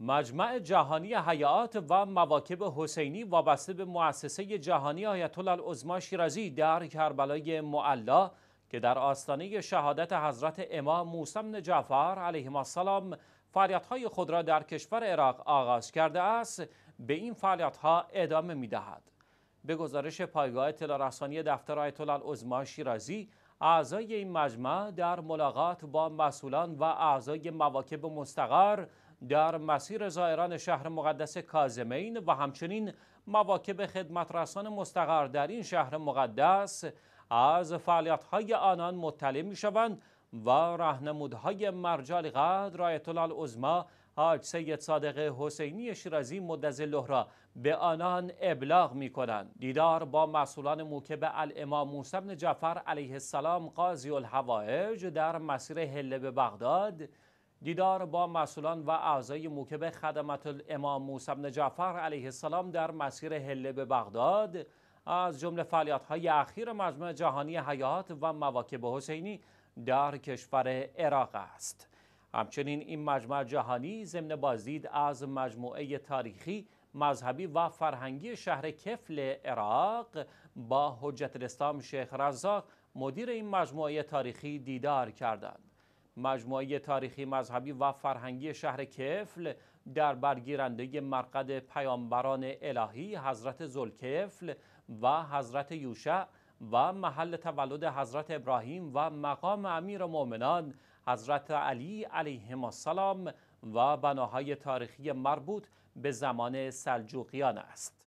مجمع جهانی حیات و مواکب حسینی وابسته به مؤسسه جهانی آیت الله شیرازی در کربلای معلا که در آستانه شهادت حضرت امام موسی جعفر علیه السلام فعالیت‌های خود را در کشور عراق آغاز کرده است به این فعالیت‌ها ادامه می‌دهد به گزارش پایگاه اطلاع رسانی دفتر آیت الله شیرازی اعضای این مجمع در ملاقات با مسئولان و اعضای مواکب مستقر در مسیر زائران شهر مقدس کازمین و همچنین مواکب خدمترسان مستقر در این شهر مقدس از فعالیت‌های آنان مطلع شوند و راهنمودهای مرجال قدر رایت الله العظما حاج سید صادق حسینی شیرازی مدظله را به آنان ابلاغ می کنند. دیدار با مسئولان موکب الامام موسی بن جعفر علیه السلام قاضی الحوائج در مسیر هله به بغداد دیدار با مسئولان و اعضای موکب خدمت الامام موسی بن جعفر علیه السلام در مسیر هله به بغداد از جمله فعالیت های اخیر مجمع جهانی حیات و مواکب حسینی در کشور عراق است همچنین این مجمع جهانی ضمن بازدید از مجموعه تاریخی مذهبی و فرهنگی شهر کفل عراق با حجت الاسلام شیخ رزاق مدیر این مجموعه تاریخی دیدار کردند مجموعه تاریخی مذهبی و فرهنگی شهر کفل در برگیرنده مرقد پیامبران الهی حضرت زلکفل و حضرت یوشع و محل تولد حضرت ابراهیم و مقام امیر مؤمنان حضرت علی علیه السلام و بناهای تاریخی مربوط به زمان سلجوقیان است.